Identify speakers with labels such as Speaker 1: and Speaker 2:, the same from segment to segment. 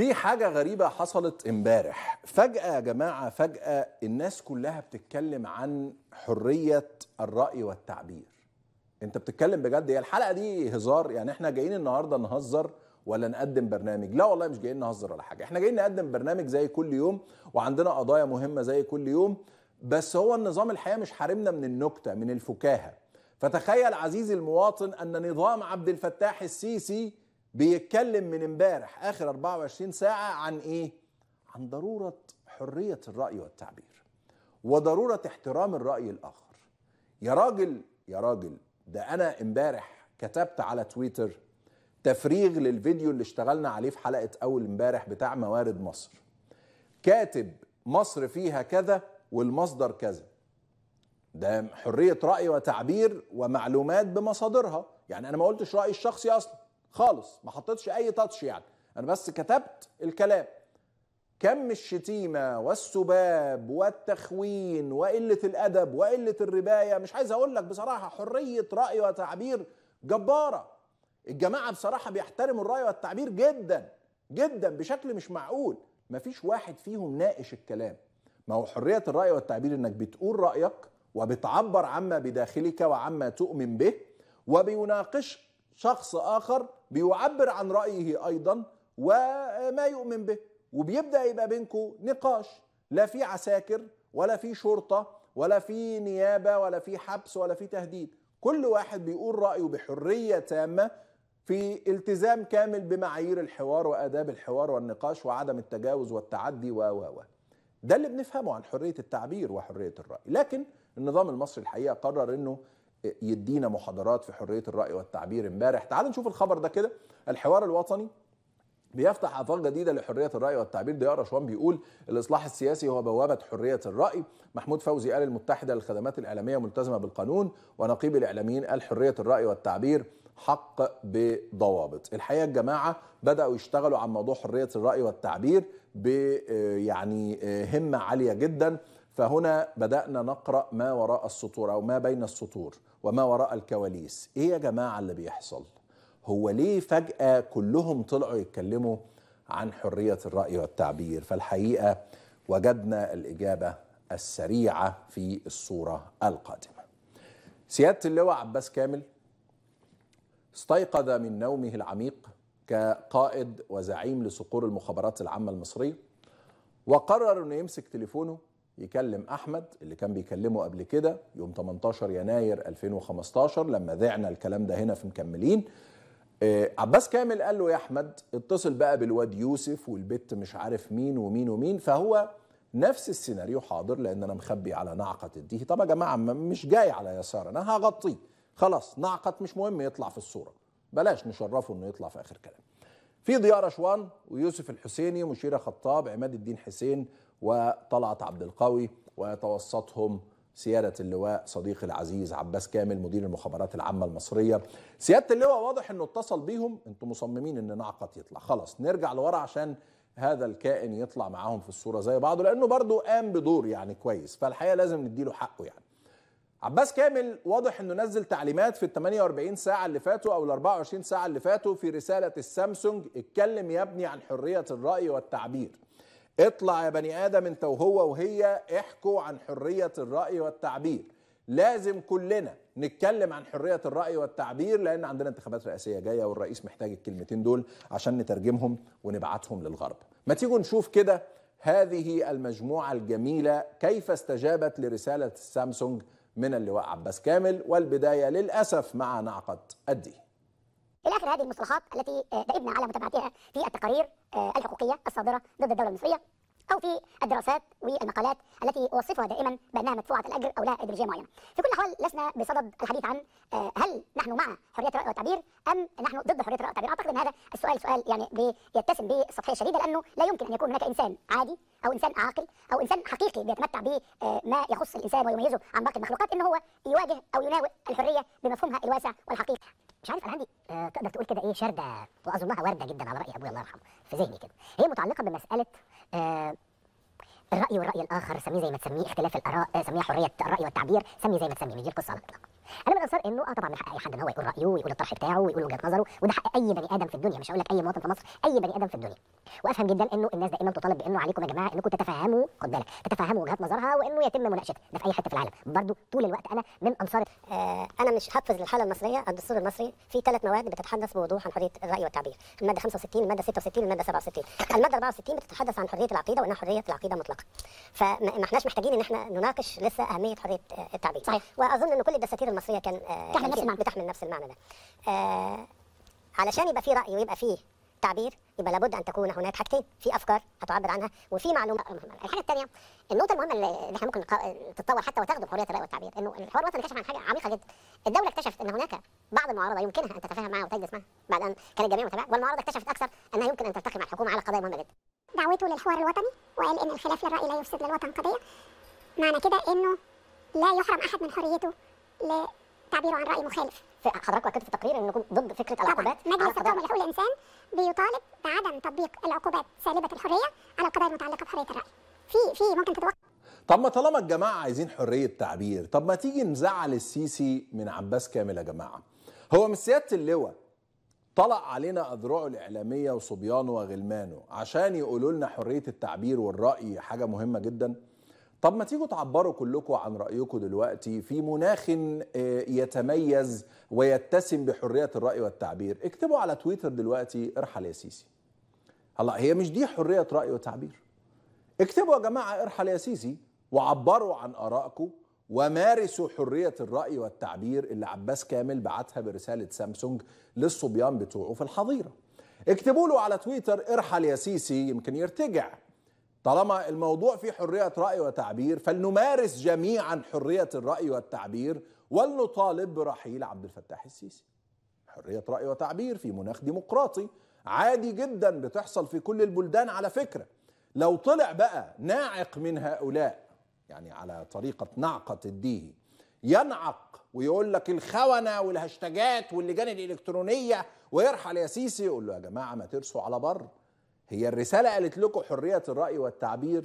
Speaker 1: في حاجة غريبة حصلت امبارح فجأة يا جماعة فجأة الناس كلها بتتكلم عن حرية الرأي والتعبير انت بتتكلم بجد هي الحلقة دي هزار يعني احنا جايين النهاردة نهزر ولا نقدم برنامج لا والله مش جايين نهزر ولا حاجة احنا جايين نقدم برنامج زي كل يوم وعندنا قضايا مهمة زي كل يوم بس هو النظام الحقيقة مش حارمنا من النكتة من الفكاهة فتخيل عزيزي المواطن أن نظام عبد الفتاح السيسي بيتكلم من امبارح اخر 24 ساعه عن ايه؟ عن ضروره حريه الراي والتعبير وضروره احترام الراي الاخر. يا راجل يا راجل ده انا امبارح كتبت على تويتر تفريغ للفيديو اللي اشتغلنا عليه في حلقه اول امبارح بتاع موارد مصر. كاتب مصر فيها كذا والمصدر كذا. ده حريه راي وتعبير ومعلومات بمصادرها، يعني انا ما قلتش رايي الشخصي اصلا. خالص ما حطيتش اي تاتش يعني انا بس كتبت الكلام كم الشتيمة والسباب والتخوين وقلة الأدب وقلة الرباية مش عايز أقول لك بصراحة حرية رأي وتعبير جبارة الجماعة بصراحة بيحترموا الرأي والتعبير جدا جدا بشكل مش معقول مفيش واحد فيهم ناقش الكلام ما هو حرية الرأي والتعبير إنك بتقول رأيك وبتعبر عما بداخلك وعما تؤمن به وبيناقشك شخص اخر بيعبر عن رايه ايضا وما يؤمن به وبيبدا يبقى بينكم نقاش لا في عساكر ولا في شرطه ولا في نيابه ولا في حبس ولا في تهديد كل واحد بيقول رايه بحريه تامه في التزام كامل بمعايير الحوار واداب الحوار والنقاش وعدم التجاوز والتعدي و و ده اللي بنفهمه عن حريه التعبير وحريه الراي لكن النظام المصري الحقيقه قرر انه يدينا محاضرات في حريه الراي والتعبير امبارح تعال نشوف الخبر ده كده الحوار الوطني بيفتح افاق جديده لحريه الراي والتعبير ضياء رشوان بيقول الاصلاح السياسي هو بوابه حريه الراي محمود فوزي قال المتحده للخدمات الاعلاميه ملتزمه بالقانون ونقيب الاعلاميين قال حريه الراي والتعبير حق بضوابط الحقيقه الجماعه بداوا يشتغلوا عن موضوع حريه الراي والتعبير ب آه، يعني آه، همه عاليه جدا فهنا بدأنا نقرأ ما وراء السطور أو ما بين السطور وما وراء الكواليس إيه يا جماعة اللي بيحصل هو ليه فجأة كلهم طلعوا يتكلموا عن حرية الرأي والتعبير فالحقيقة وجدنا الإجابة السريعة في الصورة القادمة سيادة اللواء عباس كامل استيقظ من نومه العميق كقائد وزعيم لصقور المخابرات العامة المصرية وقرر أنه يمسك تليفونه يكلم احمد اللي كان بيكلمه قبل كده يوم 18 يناير 2015 لما ذعنا الكلام ده هنا في مكملين آه، عباس كامل قال له يا احمد اتصل بقى بالواد يوسف والبت مش عارف مين ومين ومين فهو نفس السيناريو حاضر لان انا مخبي على نعقه الديه طب يا جماعه مش جاي على يسار انا هغطيه خلاص نعقت مش مهم يطلع في الصوره بلاش نشرفه انه يطلع في اخر كلام في ضياء رشوان ويوسف الحسيني مشيره خطاب عماد الدين حسين وطلعت عبد القوي ويتوسطهم سيادة اللواء صديقي العزيز عباس كامل مدير المخابرات العامة المصرية سيادة اللواء واضح انه اتصل بيهم انتم مصممين ان نعقط يطلع خلاص نرجع لورا عشان هذا الكائن يطلع معاهم في الصورة زي بعضه لانه برضه قام بدور يعني كويس فالحقيقة لازم نديله حقه يعني عباس كامل واضح انه نزل تعليمات في ال 48 ساعه اللي فاتوا او ال 24 ساعه اللي فاتوا في رساله السامسونج اتكلم يا ابني عن حريه الراي والتعبير اطلع يا بني ادم انت وهو وهي احكوا عن حريه الراي والتعبير لازم كلنا نتكلم عن حريه الراي والتعبير لان عندنا انتخابات رئاسيه جايه والرئيس محتاج الكلمتين دول عشان نترجمهم ونبعتهم للغرب ما تيجوا نشوف كده هذه المجموعه الجميله كيف استجابت لرساله السامسونج من اللواء عباس كامل والبدايه للاسف مع نعقه الدين اخر هذه المصطلحات التي آه، دئبنا على متابعتها في التقارير آه، الحقوقيه الصادره ضد الدوله المصريه او في الدراسات والمقالات التي اوصفها دائما بانها مدفوعه الاجر او لها ايديولوجيه معينه. في كل الاحوال لسنا بصدد الحديث عن آه، هل نحن مع حريه الراي والتعبير ام نحن ضد حريه الراي والتعبير؟ اعتقد ان هذا السؤال سؤال يعني بيتسم بالسطحيه الشديده لانه لا يمكن ان يكون هناك انسان عادي او انسان عاقل او انسان حقيقي بيتمتع بما يخص الانسان ويميزه عن باقي المخلوقات ان هو يواجه او يناوئ الحريه بمفهومها الواسع والحقيقي. مش عارف انا عندي آه تقدر تقول كده ايه شارده واظنها وارده جدا على راي ابويا الله يرحمه في ذهني كده هي متعلقه بمساله آه الراي والراي الاخر سميه زي ما تسميه اختلاف الاراء آه، سميه سميها حريه الراي والتعبير سميه زي ما تسميه دي القصه على الاطلاق انا من انصار انه اه طبعا من حق اي حد ان هو يقول رايه ويقول الطرح بتاعه ويقول وجهه نظره وده حق اي بني ادم في الدنيا مش هقول لك اي مواطن في مصر اي بني ادم في الدنيا وافهم جدا انه الناس دائما تطالب بانه عليكم يا جماعه انكم تتفهموا خد بالك تتفهموا وجهات نظرها وانه يتم مناقشتها ده في اي حته في العالم برضو طول الوقت انا من انصار آه انا مش حافظ للحاله المصريه الدستور المصري في ثلاث مواد بتتحدث بوضوح عن حريه الراي والتعبير الماده 65 الماده 66 الماده 67 الماده 64 بتتحدث عن حريه العقيده وانها حريه العقيده مطلقه فما احناش محتاجين ان احنا نناقش لسه اهميه حريه آه، التعبير صحيح واظن ان كل الدساتير المصريه كان آه، تحمل نفس المعنى بتحمل نفس المعنى ده آه، علشان يبقى في راي ويبقى فيه تعبير يبقى لابد ان تكون هناك حاجتين في افكار هتعبر عنها وفي معلومه الحاجه الثانيه النقطه المهمه اللي احنا ممكن تتطور حتى وتاخده حريه الراي والتعبير انه الحوار الوطني كشف عن حاجه عميقه جدا الدوله اكتشفت ان هناك بعض المعارضه يمكنها ان تتفاهم معها وتجلس معها بعد ان كان الجميع متابع والمعارضه اكتشفت اكثر انها يمكن ان تلتقي مع الحكومه على قضايا مهمه جدا دعوته للحوار الوطني وقال ان الخلاف للراي لا يفسد للوطن قضيه معنى كده انه لا يحرم احد من حريته لتعبيره عن رأي مخالف حضرتك وكلت في التقرير انكم ضد فكره العقوبات مجلس القوم لحقوق الانسان بيطالب بعدم تطبيق العقوبات سالبه الحريه على القضايا المتعلقه بحريه الراي في في ممكن تتوقع طب ما طالما الجماعه عايزين حريه تعبير طب ما تيجي نزعل السيسي من عباس كامل يا جماعه هو من سياده اللواء طلق علينا اذرعه الاعلاميه وصبيانه وغلمانه عشان يقولوا لنا حريه التعبير والراي حاجه مهمه جدا طب ما تيجوا تعبروا كلكم عن رأيكم دلوقتي في مناخ آه، يتميز ويتسم بحرية الرأي والتعبير اكتبوا على تويتر دلوقتي ارحل يا سيسي هلا هي مش دي حرية رأي وتعبير اكتبوا يا جماعة ارحل يا سيسي وعبروا عن آرائكم ومارسوا حرية الرأي والتعبير اللي عباس كامل بعتها برسالة سامسونج للصبيان بتوعه في الحظيرة اكتبوا له على تويتر ارحل يا سيسي يمكن يرتجع طالما الموضوع فيه حرية رأي وتعبير فلنمارس جميعا حرية الرأي والتعبير ولنطالب برحيل عبد الفتاح السيسي حرية رأي وتعبير في مناخ ديمقراطي عادي جدا بتحصل في كل البلدان على فكرة لو طلع بقى ناعق من هؤلاء يعني على طريقة نعقة الديهي ينعق ويقول لك الخونة والهاشتاجات واللجان الإلكترونية ويرحل يا سيسي يقول له يا جماعة ما ترسوا على بر هي الرسالة قالت لكم حرية الرأي والتعبير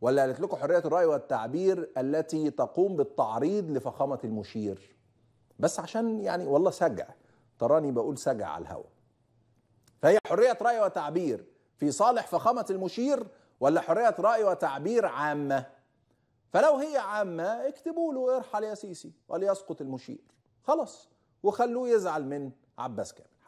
Speaker 1: ولا قالت لكم حرية الرأي والتعبير التي تقوم بالتعريض لفخامة المشير بس عشان يعني والله سجع تراني بقول سجع على الهواء فهي حرية رأي وتعبير في صالح فخامة المشير ولا حرية رأي وتعبير عامة فلو هي عامة اكتبوا له ارحل يا سيسي وليسقط المشير خلاص وخلوه يزعل من عباس كامل